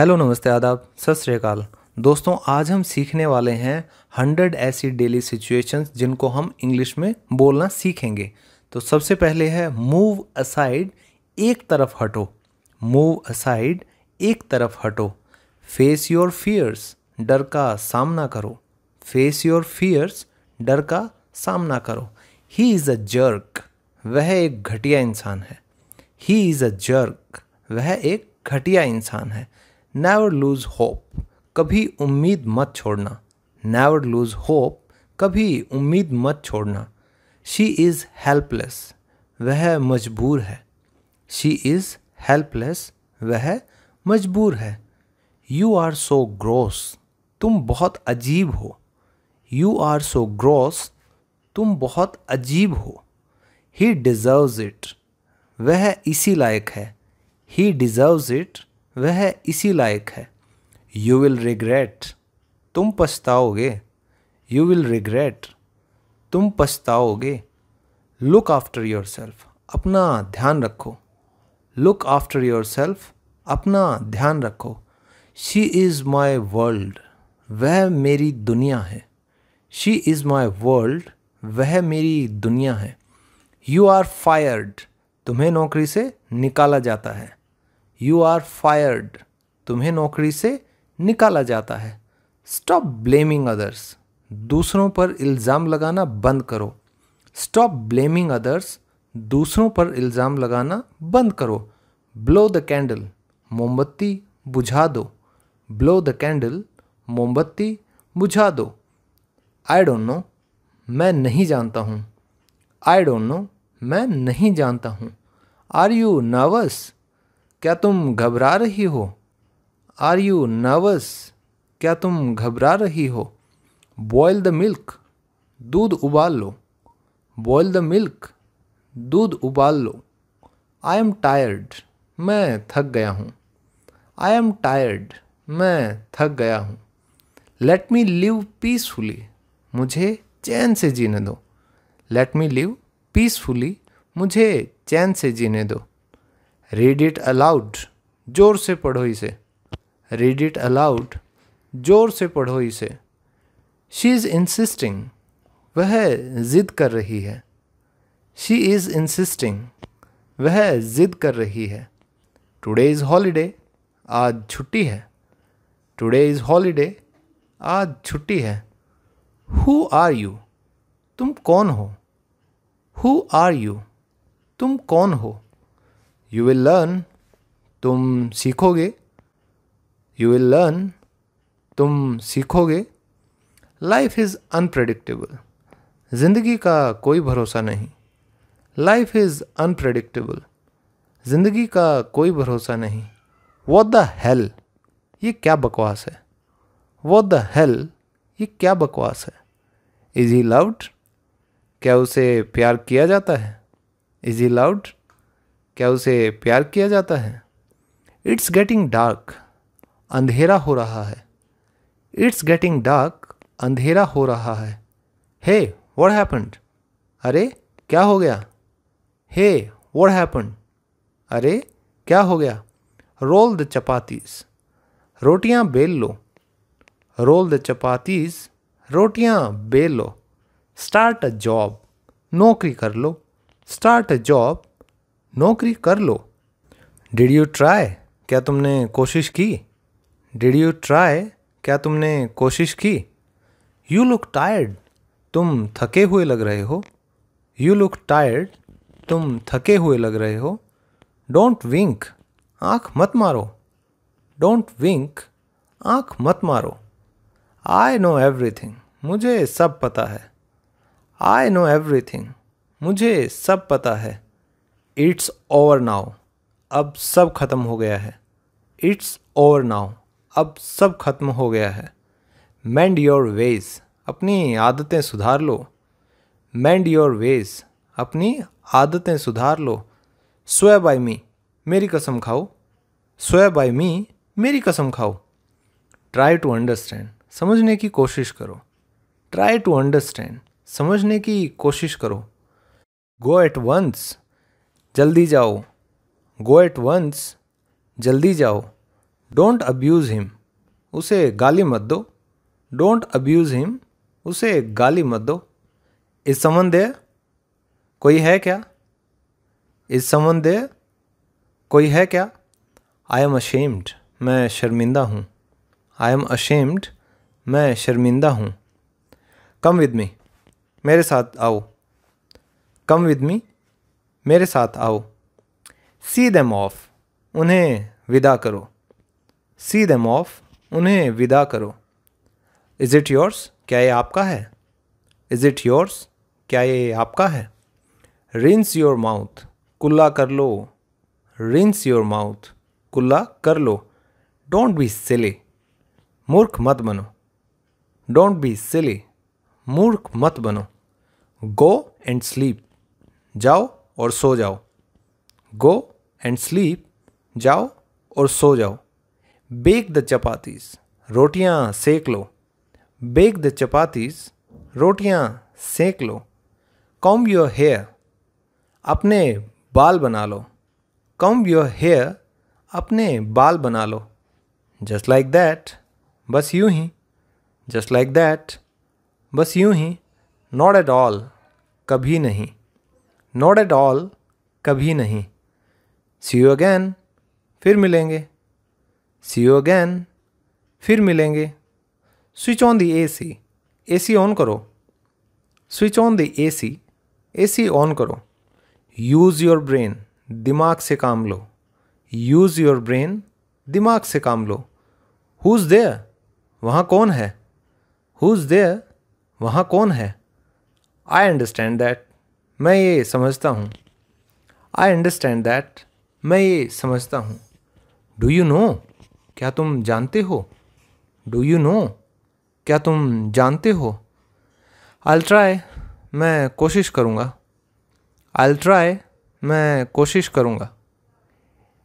hello नमस्ते आदाब सत श्रीकाल दोस्तों आज हम सीखने वाले हैं हंड्रेड ऐसी डेली सिचुएशंस जिनको हम इंग्लिश में बोलना सीखेंगे तो सबसे पहले है मूव असाइड एक तरफ हटो मूव असाइड एक तरफ हटो फेस योर फियर्स डर का सामना करो फेस योर फियर्स डर का सामना करो ही इज़ अ जर्क वह एक घटिया इंसान है ही इज़ अ जर्क वह एक घटिया इंसान है नेवर लूज़ होप कभी उम्मीद मत छोड़ना नेवर लूज़ होप कभी उम्मीद मत छोड़ना शी इज़ हेल्पलेस वह मजबूर है शी इज़ हेल्पलेस वह मजबूर है यू आर सो ग्रोस तुम बहुत अजीब हो यू आर सो ग्रोस तुम बहुत अजीब हो ही डिज़र्व्स इट वह इसी लायक है ही डिज़र्व्स इट वह इसी लायक है यू विल रिग्रेट तुम पछताओगे यू विल रिग्रेट तुम पछताओगे लुक आफ्टर योर सेल्फ अपना ध्यान रखो लुक आफ्टर योर सेल्फ अपना ध्यान रखो शी इज़ माई वर्ल्ड वह मेरी दुनिया है शी इज़ माई वर्ल्ड वह मेरी दुनिया है यू आर फायर्ड तुम्हें नौकरी से निकाला जाता है यू आर फायर्ड तुम्हें नौकरी से निकाला जाता है स्टॉप ब्लेमिंग अदर्स दूसरों पर इल्ज़ाम लगाना बंद करो स्टॉप ब्लेमिंग अदर्स दूसरों पर इल्ज़ाम लगाना बंद करो ब्लो द कैंडल मोमबत्ती बुझा दो ब्लो द कैंडल मोमबत्ती बुझा दो आई डोंट नो मैं नहीं जानता हूँ आई डोंट नो मैं नहीं जानता हूँ आर यू नर्वस क्या तुम घबरा रही हो आर यू नर्वस क्या तुम घबरा रही हो बॉयल द मिल्क दूध उबाल लो बॉयल द मिल्क दूध उबाल लो आई एम टायर्ड मैं थक गया हूँ आई एम टायर्ड मैं थक गया हूँ लेट मी लिव पीसफुली मुझे चैन से जीने दो लेट मी लिव पीसफुली मुझे चैन से जीने दो रीड इट अलाउड जोर से पढ़ो इसे रीड इट अलाउड जोर से पढ़ो इसे शी इज़ इंसिस्टिंग वह ज़िद कर रही है शी इज़ इंसिस्टिंग वह ज़िद कर रही है टुडे इज़ हॉलीडे आज छुट्टी है टुडे इज़ हॉलीडे आज छुट्टी है हु आर यू तुम कौन हो हु आर यू तुम कौन हो यू विल लर्न तुम सीखोगे यू विल लर्न तुम सीखोगे लाइफ इज़ अनप्रडिक्टेबल ज़िंदगी का कोई भरोसा नहीं लाइफ इज़ अनप्रडिक्टेबल ज़िंदगी का कोई भरोसा नहीं वॉट द हेल ये क्या बकवास है वॉट द हेल ये क्या बकवास है इज़ ही लव्ड क्या उसे प्यार किया जाता है इज़ ही लव्ड क्या उसे प्यार किया जाता है इट्स गेटिंग डार्क अंधेरा हो रहा है इट्स गेटिंग डार्क अंधेरा हो रहा है हे वट हैपन्ड अरे क्या हो गया हे वट हैपन्ड अरे क्या हो गया रोल द चपातीस रोटियां बेल लो रोल द चपातीस रोटियां बेल लो स्टार्ट अ जॉब नौकरी कर लो स्टार्ट अ जॉब नौकरी कर लो डिड यू ट्राई क्या तुमने कोशिश की डिड यू ट्राई क्या तुमने कोशिश की यू लुक टायर्ड तुम थके हुए लग रहे हो यू लुक टायर्ड तुम थके हुए लग रहे हो डोंट विंक आँख मत मारो डोंट विंक आँख मत मारो आई नो एवरीथिंग मुझे सब पता है आई नो एवरीथिंग मुझे सब पता है इट्स ओवर नाउ अब सब ख़त्म हो गया है इट्स ओवर नाउ अब सब ख़त्म हो गया है मैंड योर वेज अपनी आदतें सुधार लो मैंड योर वेज अपनी आदतें सुधार लो स्वय बाय मी मेरी कसम खाओ स्वय बाय मी मेरी कसम खाओ ट्राई टू अंडरस्टैंड समझने की कोशिश करो ट्राई टू अंडरस्टैंड समझने की कोशिश करो गो एट वंस जल्दी जाओ गो एट वंस जल्दी जाओ डोंट अब्यूज़ हिम उसे गाली मत दो डोंट अब्यूज़ हिम उसे गाली मत दो इस संबंध कोई है क्या इस संबंध कोई है क्या आई एम अशेम्ड मैं शर्मिंदा हूँ आई एम अशेम्ड मैं शर्मिंदा हूँ कम विद मी मेरे साथ आओ कम विद मी मेरे साथ आओ सी दैम ऑफ उन्हें विदा करो सी दैम ऑफ उन्हें विदा करो इज़ इट योर्स क्या ये आपका है इज़ इट योर्स क्या ये आपका है रिंस योर माउथ कुल्ला कर लो रिंस योर माउथ कुल्ला कर लो डोंट बी सिले मूर्ख मत बनो डोंट बी सिले मूर्ख मत बनो गो एंड स्लीप जाओ और सो जाओ गो एंड स्लीप जाओ और सो जाओ बेक द चपातीस रोटियाँ सेक लो बेक द चपातीस रोटियाँ सेक लो कॉम योर हेयर अपने बाल बना लो कॉम योर हेयर अपने बाल बना लो जस्ट लाइक दैट बस यूं ही जस्ट लाइक दैट बस यूं ही नॉट एट ऑल कभी नहीं नॉट एट ऑल कभी नहीं सी यू अगैन फिर मिलेंगे सी यू अगैन फिर मिलेंगे switch on the A C A C on करो switch on the A C A C on करो यूज़ योर ब्रेन दिमाग से काम लो यूज़ योर ब्रेन दिमाग से काम लो हुज़ देयर वहाँ कौन है हुज़ देयर वहाँ कौन है आई अंडरस्टैंड दैट मैं ये समझता हूँ आई अंडरस्टैंड दैट मैं ये समझता हूँ डू यू नो क्या तुम जानते हो डू यू नो क्या तुम जानते हो आई ट्राई मैं कोशिश करूँगा आई ट्राई मैं कोशिश करूँगा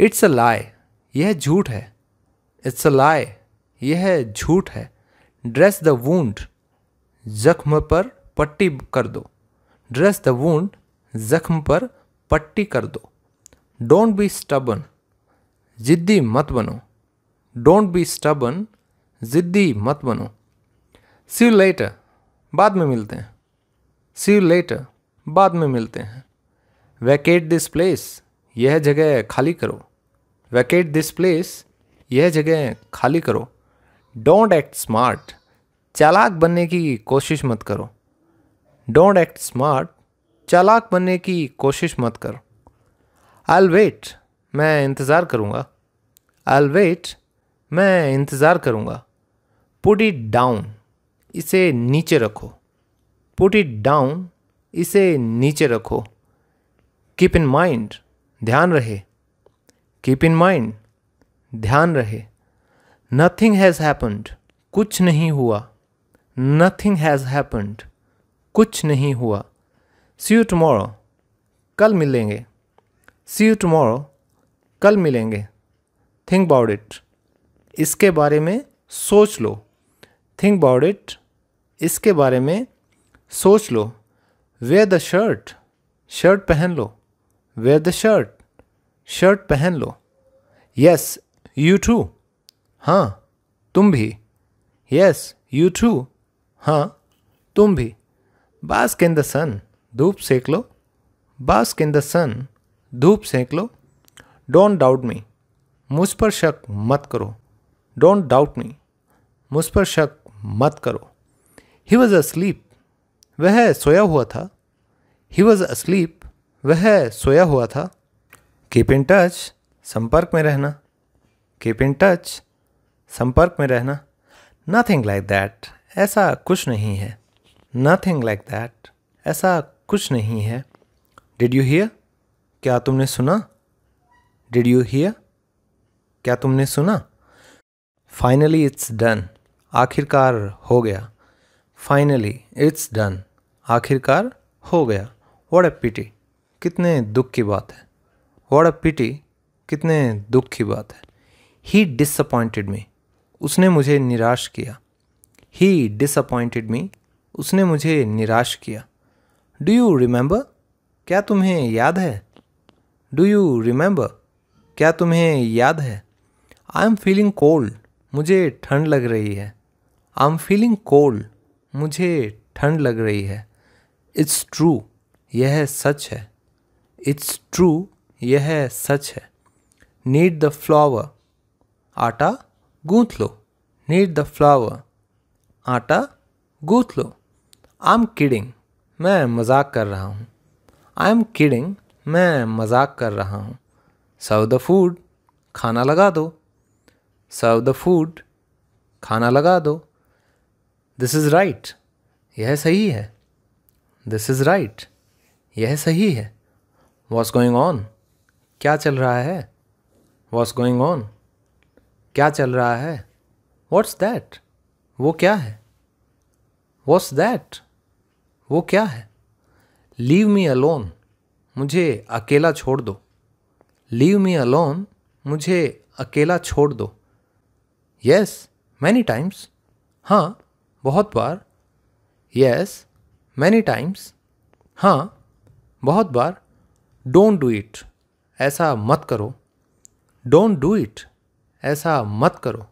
इट्स अ लाई यह झूठ है इट्स अ लाई यह झूठ है ड्रेस द वूंड जख्म पर पट्टी कर दो ड्रेस द वूंड जख्म पर पट्टी कर दो डोंट बी स्टबन ज़िद्दी मत बनो डोंट बी स्टबन ज़िद्दी मत बनो सी यू लेटर बाद में मिलते हैं सी यू लेटर बाद में मिलते हैं वैकेट दिस प्लेस यह जगह खाली करो वैकेट दिस प्लेस यह जगह खाली करो डोंट एक्ट स्मार्ट चालाक बनने की कोशिश मत करो डोंट एक्ट स्मार्ट चालाक बनने की कोशिश मत कर आई वेट मैं इंतज़ार करूँगा आई वेट मैं इंतज़ार करूँगा पुट इट डाउन इसे नीचे रखो पुट इट डाउन इसे नीचे रखो कीप इन माइंड ध्यान रहे कीप इन माइंड ध्यान रहे नथिंग हैज़ हैपन्ड कुछ नहीं हुआ नथिंग हैज़ हैपन्ड कुछ नहीं हुआ सी यू टमोरो कल मिलेंगे सी यू टमोरो कल मिलेंगे थिंक अबाउट इट इसके बारे में सोच लो थिंक अबाउट इट इसके बारे में सोच लो वे द शर्ट शर्ट पहन लो वे द शर्ट शर्ट पहन लो यस यू टू हाँ तुम भी यस यू टू हाँ तुम भी बास्क इन द सन धूप सेक लो बास्क इन द सन धूप सेक लो डोंट डाउट मी मुझ पर शक मत करो डोंट डाउट मी मुझ पर शक मत करो ही वॉज अस्लीप वह सोया हुआ था ही वॉज अस्लीप वह सोया हुआ था कीप इन टच संपर्क में रहना कीप इन टच संपर्क में रहना नथिंग लाइक दैट ऐसा कुछ नहीं है नथिंग लाइक दैट ऐसा कुछ नहीं है डिड यू हियर क्या तुमने सुना डिड यू हियर क्या तुमने सुना फाइनली इट्स डन आखिरकार हो गया फाइनली इट्स डन आखिरकार हो गया वॉट अ पिटी कितने दुख की बात है वॉट अ पिटी कितने दुख की बात है ही डिसअपॉइंटेड मी उसने मुझे निराश किया ही डिसअपॉइंटेड मी उसने मुझे निराश किया डू यू रिमेंबर क्या तुम्हें याद है डू यू रिमेंबर क्या तुम्हें याद है आई एम फीलिंग कोल्ड मुझे ठंड लग रही है आई एम फीलिंग कोल्ड मुझे ठंड लग रही है इट्स ट्रू यह सच है इट्स ट्रू यह सच है नीड द फ्लावर आटा गूंथ लो नीड द फ्लावर आटा गूंथ लो आई एम किडिंग मैं मजाक कर रहा हूँ आई एम किडिंग मैं मजाक कर रहा हूँ सर्व द फूड खाना लगा दो सर्व द फूड खाना लगा दो दिस इज़ राइट यह सही है दिस इज़ राइट यह सही है वॉट्स गोइंग ऑन क्या चल रहा है वॉट्स गोइंग ऑन क्या चल रहा है वॉट्स दैट वो क्या है वॉट्स दैट वो क्या है लीव मी अलोन मुझे अकेला छोड़ दो लीव मी अलोन मुझे अकेला छोड़ दो यस मैनी टाइम्स हाँ बहुत बार यस मैनी टाइम्स हाँ बहुत बार डोंट डू इट ऐसा मत करो डोंट डू इट ऐसा मत करो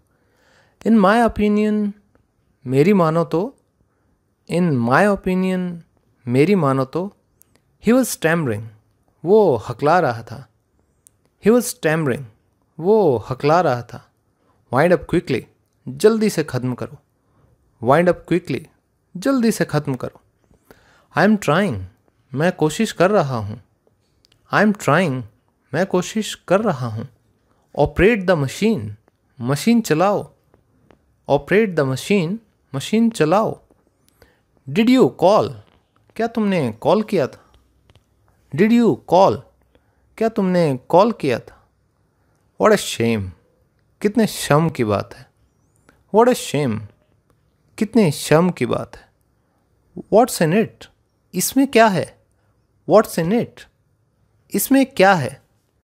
इन माई ओपिनियन मेरी मानो तो इन माई ओपिनियन मेरी मानो तो ही वॉज स्टैमरिंग वो हकला रहा था ही वॉज स्टैमरिंग वो हकला रहा था वाइंड अप क्विकली जल्दी से ख़त्म करो वाइंड अप क्विकली जल्दी से ख़त्म करो आई एम ट्राइंग मैं कोशिश कर रहा हूँ आई एम ट्राइंग मैं कोशिश कर रहा हूँ ऑपरेट द मशीन मशीन चलाओ ऑपरेट द मशीन मशीन चलाओ डिड यू कॉल क्या तुमने कॉल किया था डिड यू कॉल क्या तुमने कॉल किया था वॉट अ शेम कितने शम की बात है वॉट अ शेम कितने शम की बात है वॉट्स एन इट इसमें क्या है वॉट्स एन इट इसमें क्या है